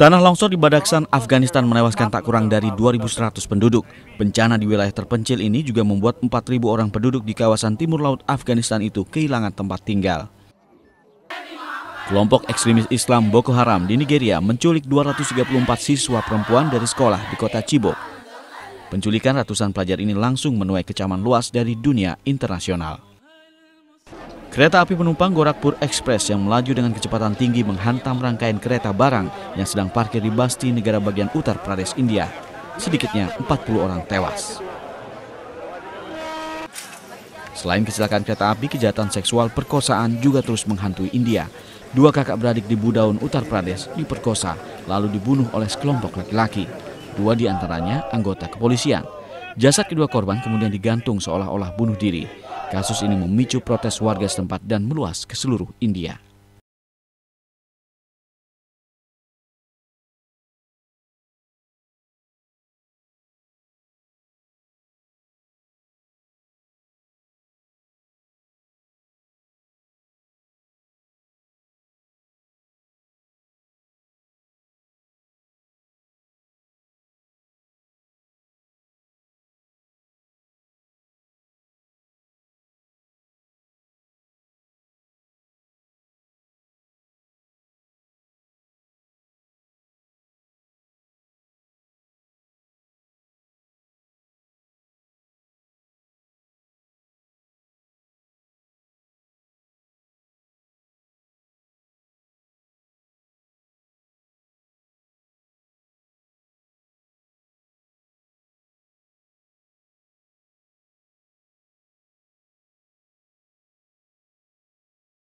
Tanah longsor di badaksan Afghanistan menewaskan tak kurang dari 2.100 penduduk. Bencana di wilayah terpencil ini juga membuat 4.000 orang penduduk di kawasan timur laut Afghanistan itu kehilangan tempat tinggal. Kelompok ekstremis Islam Boko Haram di Nigeria menculik 234 siswa perempuan dari sekolah di kota Chibok. Penculikan ratusan pelajar ini langsung menuai kecaman luas dari dunia internasional. Kereta api penumpang Gorakpur Express yang melaju dengan kecepatan tinggi menghantam rangkaian kereta barang yang sedang parkir di Basti, negara bagian Uttar Pradesh, India. Sedikitnya 40 orang tewas. Selain kecelakaan kereta api, kejahatan seksual perkosaan juga terus menghantui India. Dua kakak beradik di Budaun, Uttar Pradesh diperkosa, lalu dibunuh oleh sekelompok laki-laki. Dua di antaranya anggota kepolisian. Jasad kedua korban kemudian digantung seolah-olah bunuh diri. Kasus ini memicu protes warga setempat dan meluas ke seluruh India.